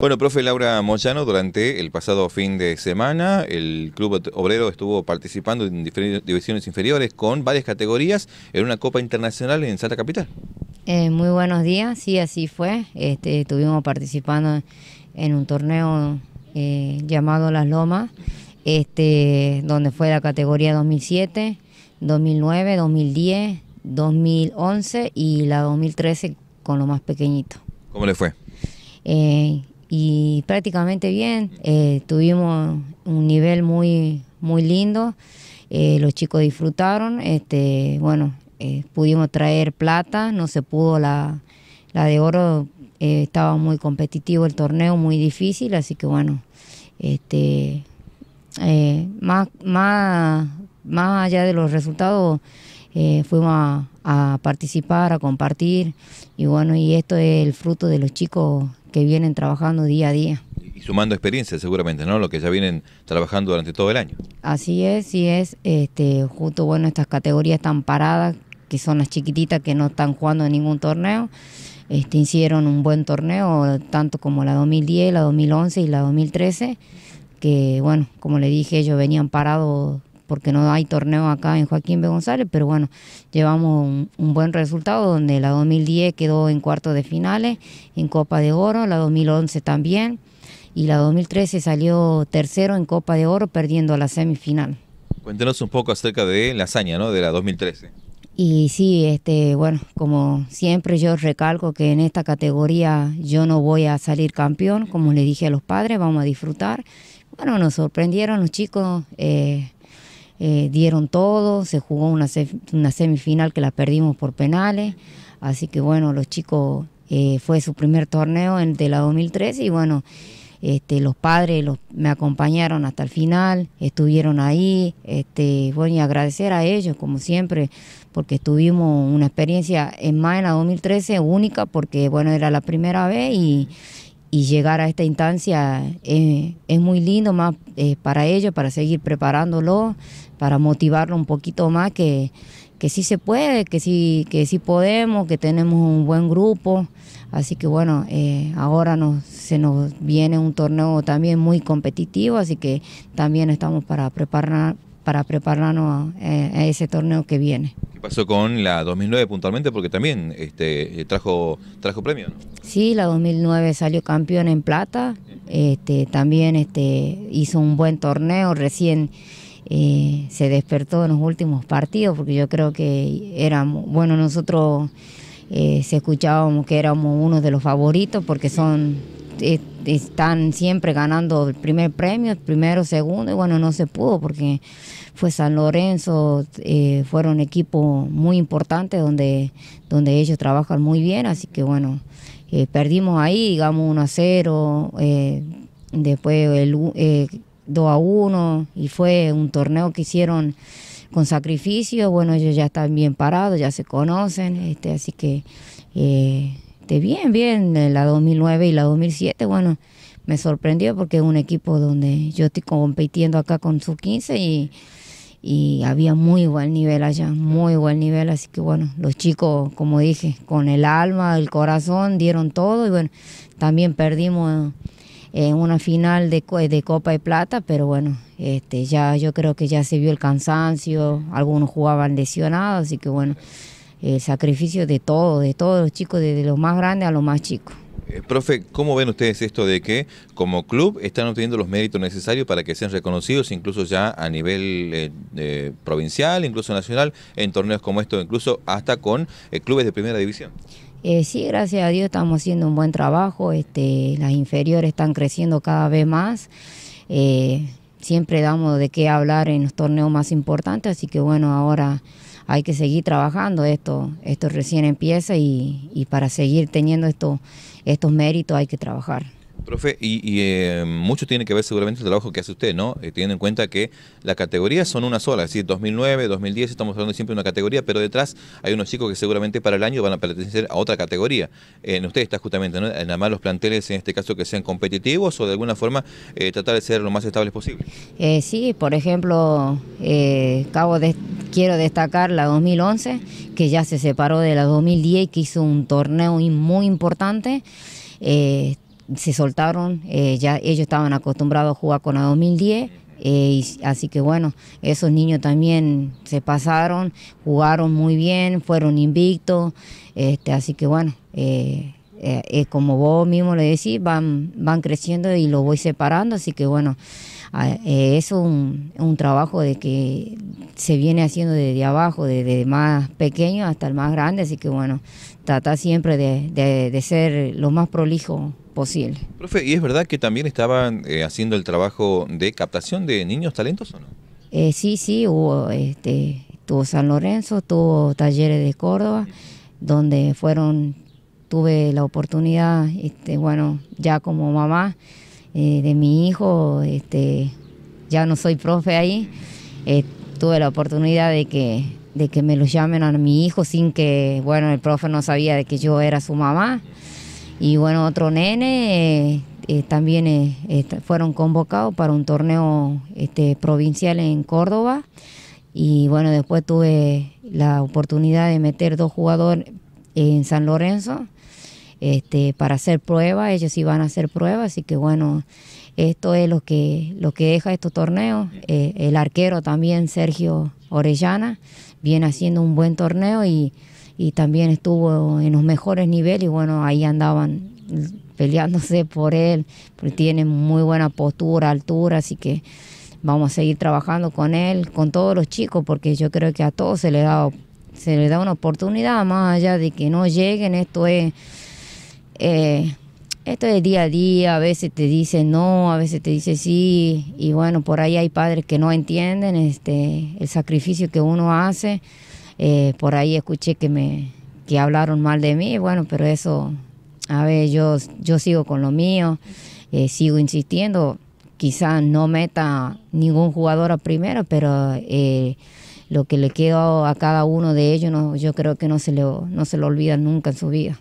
Bueno, profe Laura Moyano, durante el pasado fin de semana, el Club Obrero estuvo participando en diferentes divisiones inferiores con varias categorías en una Copa Internacional en Santa Capital. Eh, muy buenos días, sí, así fue. Este, estuvimos participando en un torneo eh, llamado Las Lomas, este, donde fue la categoría 2007, 2009, 2010, 2011 y la 2013 con lo más pequeñito. ¿Cómo le fue? Eh, y prácticamente bien. Eh, tuvimos un nivel muy, muy lindo. Eh, los chicos disfrutaron. Este, bueno, eh, pudimos traer plata, no se pudo la, la de oro. estaba muy competitivo el torneo, muy difícil, así que bueno, este, más, más, más allá de los resultados, fuimos a participar, a compartir. Y bueno, y esto es el fruto de los chicos que vienen trabajando día a día. Y sumando experiencia seguramente, ¿no? Lo que ya vienen trabajando durante todo el año. Así es, sí es. Este, justo, bueno, estas categorías tan paradas, que son las chiquititas que no están jugando en ningún torneo, este, hicieron un buen torneo, tanto como la 2010, la 2011 y la 2013, que, bueno, como le dije, ellos venían parados porque no hay torneo acá en Joaquín B. González, pero bueno, llevamos un, buen resultado donde la 2010 quedó en cuarto de finales, en Copa de Oro, la 2011 también, y la 2013 salió tercero en Copa de Oro perdiendo la semifinal. Cuéntenos un poco acerca de la hazaña ¿no? de la 2013. Y sí, este, bueno, como siempre yo recalco que en esta categoría yo no voy a salir campeón, como le dije a los padres, vamos a disfrutar. Bueno, nos sorprendieron los chicos, eh, eh, dieron todo, se jugó una, una, semifinal que la perdimos por penales, así que bueno, los chicos eh, fue su primer torneo en, de la 2013 y bueno, este, los padres los, me acompañaron hasta el final, estuvieron ahí, este, bueno, y agradecer a ellos como siempre, porque tuvimos una experiencia en más en la 2013 única, porque bueno, era la primera vez y y llegar a esta instancia eh, es, muy lindo más eh, para ellos, para seguir preparándolo, para motivarlo un poquito más que, que sí se puede, que sí, que sí podemos, que tenemos un buen grupo. Así que bueno, eh, ahora nos, se nos viene un torneo también muy competitivo, así que también estamos para, para prepararnos a ese torneo que viene pasó con la 2009 puntualmente? Porque también este, eh, trajo, trajo premio, ¿no? Sí, la 2009 salió campeón en plata. Este, también este, hizo un buen torneo. Recién eh, se despertó en los últimos partidos, porque yo creo que éramos, bueno, nosotros eh, se escuchábamos que éramos uno de los favoritos, porque son están siempre ganando el primer premio, el primero, segundo, y bueno, no se pudo porque fue San Lorenzo, eh, fueron equipo muy importante donde, donde ellos trabajan muy bien, así que bueno, eh, perdimos ahí, digamos, 1 a 0, eh, después el, 2 eh, a 1, y fue un torneo que hicieron con sacrificio, bueno, ellos ya están bien parados, ya se conocen, este, así que... Este, bien, bien, la 2009 y la 2007, bueno, me sorprendió porque es un equipo donde yo estoy compitiendo acá con su 15 y, y había muy buen nivel allá, muy buen nivel, así que bueno, los chicos, como dije, con el alma, el corazón, dieron todo y bueno, también perdimos eh, en una final de, Copa de Plata, pero bueno, este, ya yo creo que ya se vio el cansancio, algunos jugaban lesionados, así que bueno, el sacrificio de todos, de todos los chicos, desde los más grandes a los más chicos. Eh, profe, ¿cómo ven ustedes esto de que como club están obteniendo los méritos necesarios para que sean reconocidos incluso ya a nivel eh, provincial, incluso nacional, en torneos como estos, incluso hasta con eh, clubes de primera división? sí, gracias a Dios estamos haciendo un buen trabajo, este, las inferiores están creciendo cada vez más siempre damos de qué hablar en los torneos más importantes, así que bueno, ahora hay que seguir trabajando, esto, esto recién empieza y, y para seguir teniendo esto, estos méritos hay que trabajar. Profe, y, eh, mucho tiene que ver seguramente el trabajo que hace usted, ¿no? Eh, teniendo en cuenta que las categorías son una sola, es decir, 2009, 2010, estamos hablando siempre de una categoría, pero detrás hay unos chicos que seguramente para el año van a pertenecer a otra categoría. en usted está justamente, ¿no? En además los planteles, en este caso, que sean competitivos o de alguna forma eh, tratar de ser lo más estables posible. sí, por ejemplo, quiero destacar la 2011, que ya se separó de la 2010 y que hizo un torneo muy importante se soltaron, eh, ya ellos estaban acostumbrados a jugar con la 2010. Eh, así que bueno, esos niños también se pasaron, jugaron muy bien, fueron invictos, este, así que bueno, eh, como vos mismo le decís, van, van creciendo y lo voy separando, así que bueno, ah, es un, trabajo de que se viene haciendo desde abajo, desde más pequeño hasta el más grande, así que bueno, trata siempre de, de ser lo más prolijo Profe, ¿y es verdad que también estaban eh, haciendo el trabajo de captación de niños talentos o no? Eh, sí, sí, hubo, este, tuvo San Lorenzo, tuvo talleres de Córdoba, donde fueron, tuve la oportunidad, este, bueno, ya como mamá eh, de mi hijo, este, ya no soy profe ahí, tuve la oportunidad de que de que me lo llamen a mi hijo sin que, bueno, el profe no sabía de que yo era su mamá. Y bueno, otro nene eh, eh, también eh, fueron convocados para un torneo este, provincial en Córdoba. Y bueno, después tuve la oportunidad de meter dos jugadores en San Lorenzo este, para hacer pruebas. Ellos iban a hacer pruebas, así que bueno, esto es lo que, lo que deja estos torneos. el arquero también, Sergio Orellana, viene haciendo un buen torneo y y también estuvo en los mejores niveles y bueno, ahí andaban peleándose por él, porque tiene muy buena postura, altura, así que vamos a seguir trabajando con él, con todos los chicos, porque yo creo que a todos se le da, se le da una oportunidad, más allá de que no lleguen, esto es... Eh, esto es día a día, a veces te dicen no, a veces te dice sí, y bueno, por ahí hay padres que no entienden este, el sacrificio que uno hace eh, por ahí escuché que me que hablaron mal de mí, bueno, pero eso, a ver, yo, yo sigo con lo mío, eh, sigo insistiendo, quizás no meta ningún jugador a primero, pero eh, lo que le quedó a cada uno de ellos, no, yo creo que no se, le, no se lo olvida nunca en su vida.